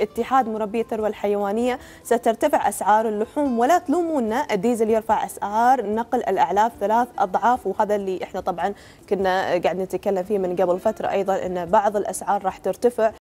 اتحاد مربي الثروة الحيوانية سترتفع أسعار اللحوم ولا تلومونا الديزل يرفع أسعار نقل الأعلاف ثلاث أضعاف وهذا اللي احنا طبعا كنا قاعد نتكلم فيه من قبل فترة أيضا أن بعض الأسعار راح ترتفع